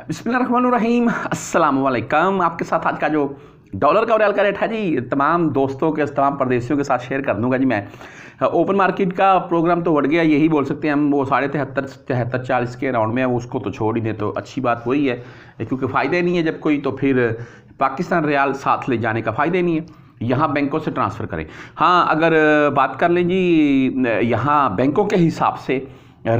अस्सलाम वालेकुम आपके साथ आज का जो डॉलर का और का रेट है जी तमाम दोस्तों के तमाम परदेशियों के साथ शेयर कर दूंगा जी मैं ओपन मार्केट का प्रोग्राम तो बढ़ गया यही बोल सकते हैं हम वो साढ़े तिहत्तर तिहत्तर चालीस के अराउंड में है उसको तो छोड़ ही दें तो अच्छी बात वही है क्योंकि फ़ायदा नहीं है जब कोई तो फिर पाकिस्तान रियाल साथ ले जाने का फ़ायदा नहीं है यहाँ बैंकों से ट्रांसफ़र करें हाँ अगर बात कर लें जी यहाँ बैंकों के हिसाब से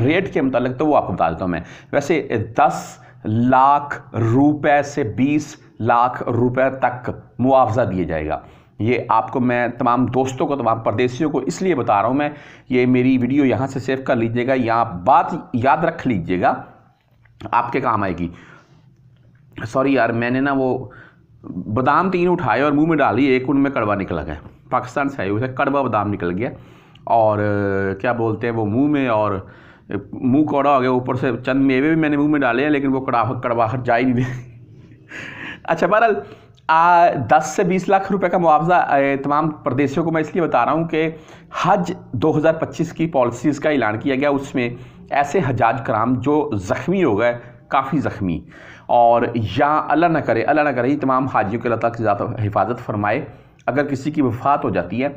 रेट के मुतल तो वो आपको बता देता हूँ मैं वैसे दस लाख रुपए से 20 लाख रुपए तक मुआवजा दिया जाएगा ये आपको मैं तमाम दोस्तों को तमाम परदेशियों को इसलिए बता रहा हूँ मैं ये मेरी वीडियो यहाँ से सेव कर लीजिएगा यहाँ बात याद रख लीजिएगा आपके काम आएगी सॉरी यार मैंने ना वो बादाम तीन उठाए और मुंह में डाली एक उनमें कड़वा निकला गया पाकिस्तान से आए हुए थे कड़वा बादाम निकल गया और क्या बोलते हैं वो मुंह में और मुंह कौड़ा हो गया ऊपर से चंद मेवे भी मैंने मुंह में डाले हैं लेकिन वो कड़ाह कड़वाहट जा ही नहीं दे अच्छा बहरहाल दस से बीस लाख रुपए का मुआवजा तमाम प्रदेशों को मैं इसलिए बता रहा हूँ कि हज 2025 की पॉलिसीज़ का ऐलान किया गया उसमें ऐसे हजाज कराम जो ज़ख्मी हो गए काफ़ी ज़ख्मी और या अल्लाह न करे अल्लाह ना करे ही तमाम हाजियों के अल्लाह तक हिफाजत फरमाए अगर किसी की वफात हो जाती है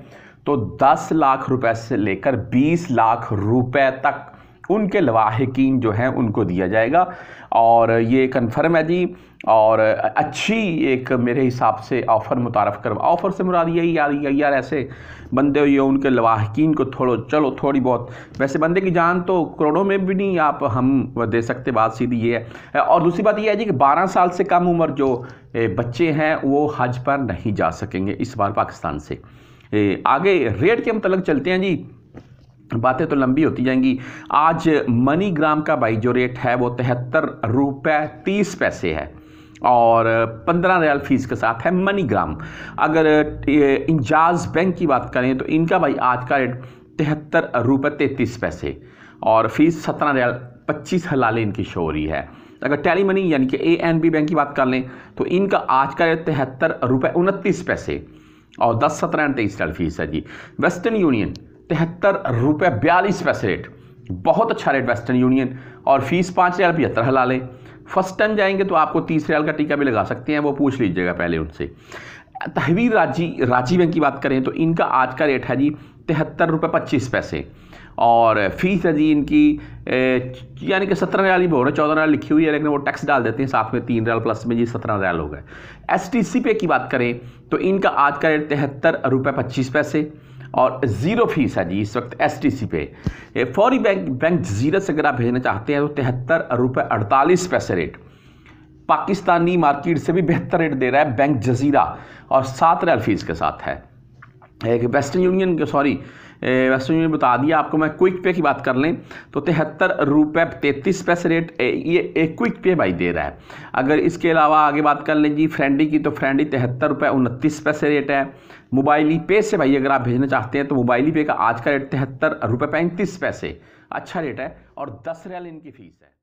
तो 10 लाख रुपए से लेकर 20 लाख रुपए तक उनके लवाहकिन जो हैं उनको दिया जाएगा और ये कन्फर्म है जी और अच्छी एक मेरे हिसाब से ऑफ़र मुतारफ़ करवा ऑफ़र से मुराद यही यार यही यार ऐसे बंदे ये उनके लवाहकिन को थोड़ो चलो थोड़ी बहुत वैसे बंदे की जान तो करोड़ों में भी नहीं आप हम दे सकते बात सीधी ये है और दूसरी बात यह है जी कि 12 साल से कम उम्र जो बच्चे हैं वो हज पर नहीं जा सकेंगे इस बार पाकिस्तान से आगे रेट के मतलब चलते हैं जी बातें तो लंबी होती जाएंगी आज मनी ग्राम का भाई जो रेट है वो तिहत्तर रुपये तीस पैसे है और पंद्रह रियाल फीस के साथ है मनी ग्राम अगर इंजाज बैंक की बात करें तो इनका भाई आज का रेट तिहत्तर रुपये तैंतीस पैसे और फीस सत्रह रियाल पच्चीस हलाले इनकी शो हो रही है अगर टैली मनी यानी कि ए एन बी बैंक की बात कर लें तो इनका आज का रेट तिहत्तर रुपये उनतीस पैसे और दस सत्रह तेईस रियाल फीस है जी वेस्टर्न यूनियन तिहत्तर रुपये बयालीस पैसे रेट बहुत अच्छा रेट वेस्टर्न यूनियन और फीस पाँच हज़ार पचहत्तर हला लें फर्स्ट टाइम जाएंगे तो आपको तीस हज़ार का टीका भी लगा सकते हैं वो पूछ लीजिएगा पहले उनसे तहवीर राजी राजीव बैंक की बात करें तो इनका आज का रेट है जी तिहत्तर रुपये पच्चीस पैसे और फीस है जी इनकी यानी कि सत्रह हज़ार ही बोल रहे हैं चौदह हज़ार लिखी हुई है लेकिन वो टैक्स डाल देते हैं साथ में तीन हज़ार प्लस में जी सत्रह हज़ार हो गए एस टी सी पे की बात करें तो इनका आज का रेट तिहत्तर रुपये पच्चीस पैसे और ज़ीरो फीस है जी इस वक्त एस पे फौरी बैंक बैंक ज़ीरो से अगर आप भेजना चाहते हैं तो तिहत्तर रुपये अड़तालीस पैसे रेट पाकिस्तानी मार्केट से भी बेहतर रेट दे रहा है बैंक जजीरा और सात रैल फीस के साथ है एक वेस्टर्न यूनियन के सॉरी वैसे मैंने तो बता दिया आपको मैं क्विक पे की बात कर लें तो तिहत्तर रुपये तैंतीस पैसे रेट ये एक क्विक पे भाई दे रहा है अगर इसके अलावा आगे बात कर लें जी फ्रेंडी की तो फ्रेंडी तिहत्तर रुपये उनतीस पैसे रेट है मोबाइली पे से भाई अगर आप भेजना चाहते हैं तो मोबाइली पे का आज का रेट तिहत्तर रुपये पैंतीस पैसे अच्छा रेट है और दस रियाल इनकी फ़ीस है